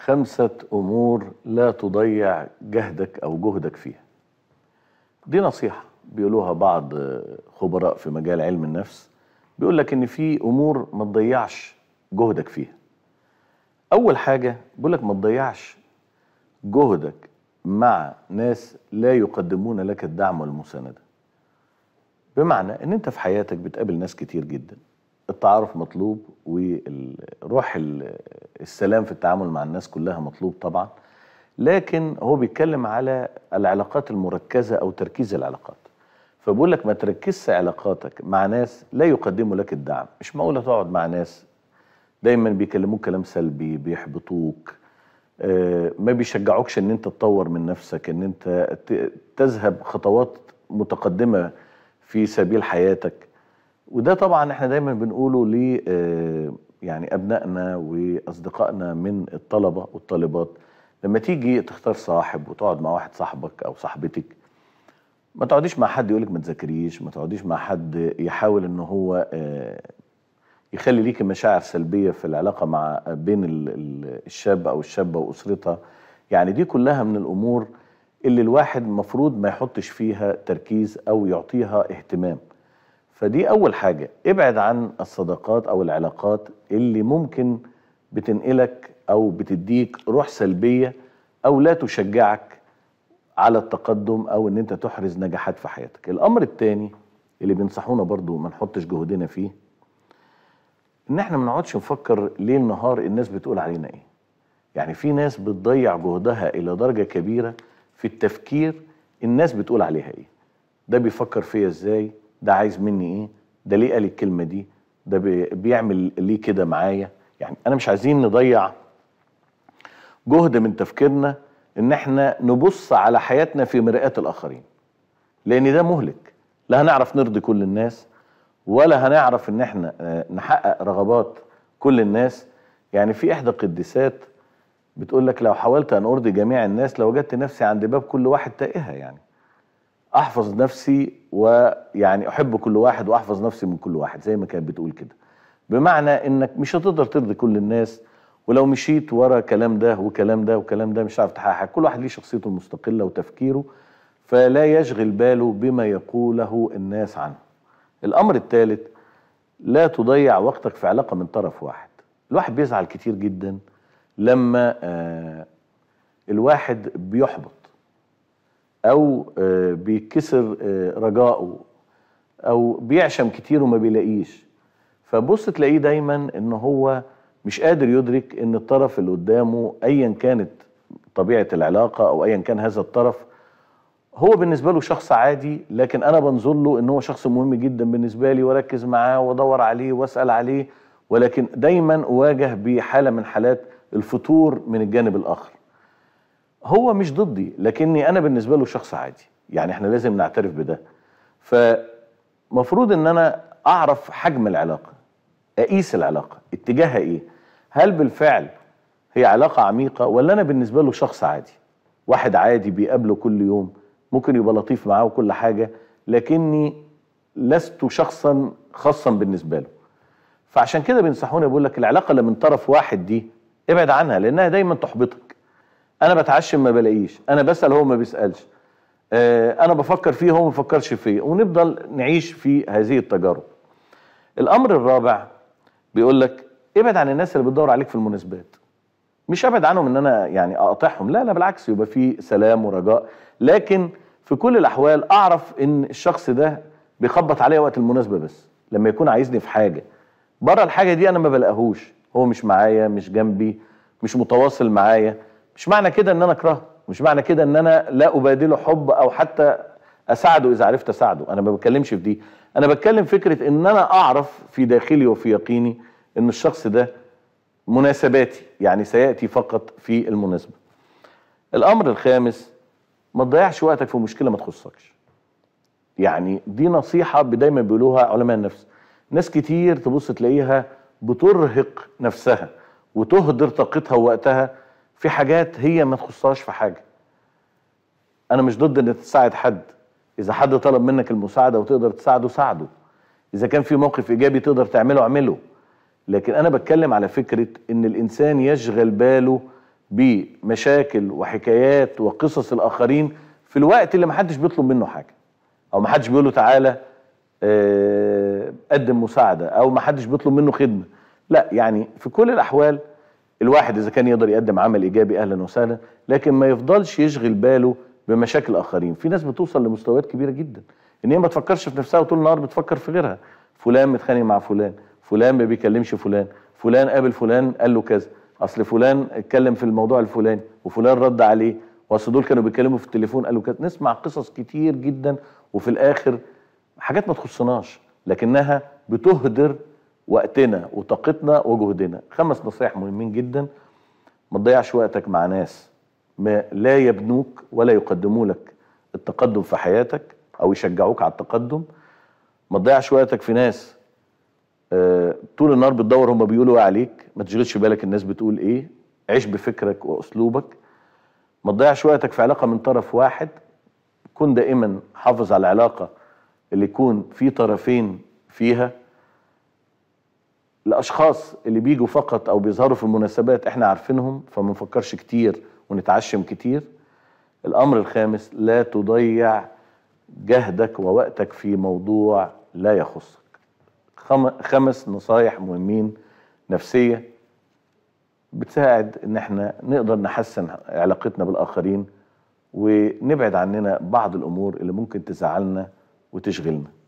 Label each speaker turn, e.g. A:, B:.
A: خمسة أمور لا تضيع جهدك أو جهدك فيها دي نصيحة بيقولوها بعض خبراء في مجال علم النفس بيقول لك إن في أمور ما تضيعش جهدك فيها أول حاجة بيقول لك ما تضيعش جهدك مع ناس لا يقدمون لك الدعم والمساندة بمعنى إن أنت في حياتك بتقابل ناس كتير جداً التعارف مطلوب وروح السلام في التعامل مع الناس كلها مطلوب طبعا لكن هو بيتكلم على العلاقات المركزة أو تركيز العلاقات فبقول لك ما تركزش علاقاتك مع ناس لا يقدموا لك الدعم مش معقولة تقعد مع ناس دايما بيكلموك كلام سلبي بيحبطوك آه، ما بيشجعوكش ان انت تطور من نفسك ان انت تذهب خطوات متقدمة في سبيل حياتك وده طبعا احنا دايما بنقوله ل آه، يعني ابنائنا واصدقائنا من الطلبه والطالبات لما تيجي تختار صاحب وتقعد مع واحد صاحبك او صاحبتك ما تقعديش مع حد يقولك ما تذاكريش ما تقعديش مع حد يحاول ان هو آه، يخلي ليكي مشاعر سلبيه في العلاقه مع بين الشاب او الشابه واسرتها يعني دي كلها من الامور اللي الواحد المفروض ما يحطش فيها تركيز او يعطيها اهتمام فدي اول حاجه ابعد عن الصداقات او العلاقات اللي ممكن بتنقلك او بتديك روح سلبيه او لا تشجعك على التقدم او ان انت تحرز نجاحات في حياتك الامر الثاني اللي بينصحونا برضو ما نحطش جهودنا فيه ان احنا ما نقعدش نفكر ليل نهار الناس بتقول علينا ايه يعني في ناس بتضيع جهدها الى درجه كبيره في التفكير الناس بتقول عليها ايه ده بيفكر فيا ازاي ده عايز مني ايه ده ليه قال الكلمه دي ده بيعمل ليه كده معايا يعني انا مش عايزين نضيع جهد من تفكيرنا ان احنا نبص على حياتنا في مرآة الاخرين لان ده مهلك لا هنعرف نرضي كل الناس ولا هنعرف ان احنا آه، نحقق رغبات كل الناس يعني في احدى القديسات بتقول لك لو حاولت ان ارضي جميع الناس لوجدت نفسي عند باب كل واحد تائهه يعني احفظ نفسي ويعني احب كل واحد واحفظ نفسي من كل واحد زي ما كانت بتقول كده بمعنى انك مش هتقدر ترضي كل الناس ولو مشيت ورا كلام ده وكلام ده وكلام ده مش هتعرف تحقق كل واحد ليه شخصيته المستقله وتفكيره فلا يشغل باله بما يقوله الناس عنه الامر الثالث لا تضيع وقتك في علاقه من طرف واحد الواحد بيزعل كتير جدا لما آه، الواحد بيحبط او آه، بيتكسر آه، رجائه او بيعشم كتير وما بيلاقيش فبص تلاقيه دايما ان هو مش قادر يدرك ان الطرف اللي قدامه ايا كانت طبيعه العلاقه او ايا كان هذا الطرف هو بالنسبه له شخص عادي لكن انا بنظر له ان هو شخص مهم جدا بالنسبه لي واركز معاه وادور عليه واسال عليه ولكن دايما اواجه بحاله من حالات الفتور من الجانب الاخر هو مش ضدي لكني انا بالنسبه له شخص عادي يعني احنا لازم نعترف بده فمفروض ان انا اعرف حجم العلاقه اقيس العلاقه اتجاهها ايه هل بالفعل هي علاقه عميقه ولا انا بالنسبه له شخص عادي واحد عادي بيقابله كل يوم ممكن يبقى لطيف معاه وكل حاجه لكني لست شخصا خاصا بالنسبه له فعشان كده بينصحوني بقول لك العلاقه اللي من طرف واحد دي ابعد عنها لانها دايما تحبطك انا بتعشم ما بلاقيش انا بسال هو ما بيسالش آه، انا بفكر فيه هو ما بفكرش فيه ونفضل نعيش في هذه التجارب الامر الرابع بيقول لك ابعد عن الناس اللي بتدور عليك في المناسبات مش ابعد عنهم ان انا يعني اقاطعهم لا لا بالعكس يبقى في سلام ورجاء لكن في كل الاحوال اعرف ان الشخص ده بيخبط عليا وقت المناسبه بس لما يكون عايزني في حاجه بره الحاجه دي انا ما بلاقيهوش هو مش معايا مش جنبي مش متواصل معايا مش معنى كده ان انا اكرهه مش معنى كده ان انا لا ابادله حب او حتى اساعده اذا عرفت اساعده انا ما بتكلمش في دي انا بتكلم فكره ان انا اعرف في داخلي وفي يقيني ان الشخص ده مناسباتي يعني سياتي فقط في المناسبه الامر الخامس ما تضيعش وقتك في مشكله ما تخصكش يعني دي نصيحه دايما بيقولوها علماء النفس ناس كتير تبص تلاقيها بترهق نفسها وتهدر طاقتها ووقتها في حاجات هي ما تخصهاش في حاجه انا مش ضد ان تساعد حد اذا حد طلب منك المساعده وتقدر تساعده ساعده اذا كان في موقف ايجابي تقدر تعمله اعمله لكن انا بتكلم على فكره ان الانسان يشغل باله بمشاكل وحكايات وقصص الاخرين في الوقت اللي محدش بيطلب منه حاجه او محدش بيقول له تعالى آه، قدم مساعده او محدش بيطلب منه خدمه لا يعني في كل الاحوال الواحد اذا كان يقدر يقدم عمل ايجابي اهلا وسهلا لكن ما يفضلش يشغل باله بمشاكل اخرين في ناس بتوصل لمستويات كبيره جدا ان هي ما تفكرش في نفسها وطول النهار بتفكر في غيرها فلان متخانق مع فلان فلان ما بيكلمش فلان فلان قابل فلان قال له كذا اصل فلان اتكلم في الموضوع الفلاني وفلان رد عليه واصل دول كانوا بيتكلموا في التليفون قالوا كذا نسمع قصص كتير جدا وفي الاخر حاجات ما تخصناش لكنها بتهدر وقتنا وطاقتنا وجهدنا خمس نصايح مهمين جدا ما تضيعش وقتك مع ناس ما لا يبنوك ولا يقدموا لك التقدم في حياتك او يشجعوك على التقدم ما تضيعش وقتك في ناس آه، طول النهار بتدور هما بيقولوا ايه عليك ما تشغلش بالك الناس بتقول ايه عيش بفكرك واسلوبك ما تضيعش وقتك في علاقه من طرف واحد كن دائما حافظ على العلاقه اللي يكون في طرفين فيها الاشخاص اللي بيجوا فقط او بيظهروا في المناسبات احنا عارفينهم فما نفكرش كتير ونتعشم كتير الامر الخامس لا تضيع جهدك ووقتك في موضوع لا يخصك خمس نصايح مهمين نفسيه بتساعد ان احنا نقدر نحسن علاقتنا بالاخرين ونبعد عننا بعض الامور اللي ممكن تزعلنا وتشغلنا